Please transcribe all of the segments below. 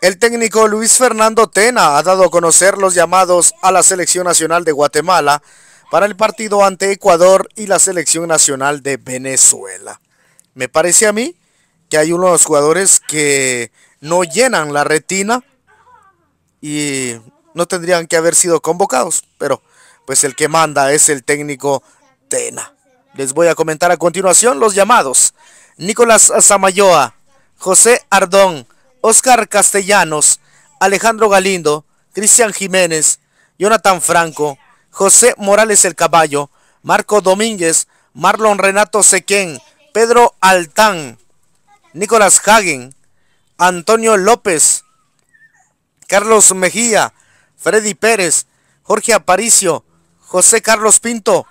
El técnico Luis Fernando Tena ha dado a conocer los llamados a la Selección Nacional de Guatemala para el partido ante Ecuador y la Selección Nacional de Venezuela. Me parece a mí que hay unos jugadores que no llenan la retina y no tendrían que haber sido convocados, pero pues el que manda es el técnico Tena. Les voy a comentar a continuación los llamados. Nicolás Zamayoa, José Ardón, Oscar Castellanos, Alejandro Galindo, Cristian Jiménez, Jonathan Franco, José Morales el Caballo, Marco Domínguez, Marlon Renato Sequén, Pedro Altán, Nicolás Hagen, Antonio López, Carlos Mejía, Freddy Pérez, Jorge Aparicio, José Carlos Pinto,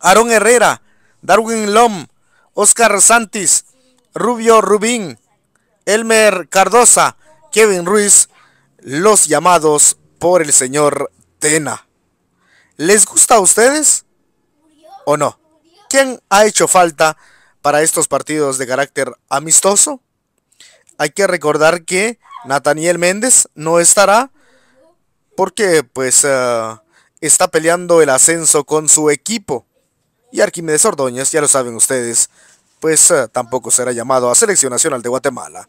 Aarón Herrera, Darwin Lom, Oscar Santis, Rubio Rubín, Elmer Cardosa, Kevin Ruiz, los llamados por el señor Tena. ¿Les gusta a ustedes o no? ¿Quién ha hecho falta para estos partidos de carácter amistoso? Hay que recordar que Nathaniel Méndez no estará porque pues eh, está peleando el ascenso con su equipo. Y Arquímedes Ordóñez, ya lo saben ustedes, pues eh, tampoco será llamado a Selección Nacional de Guatemala.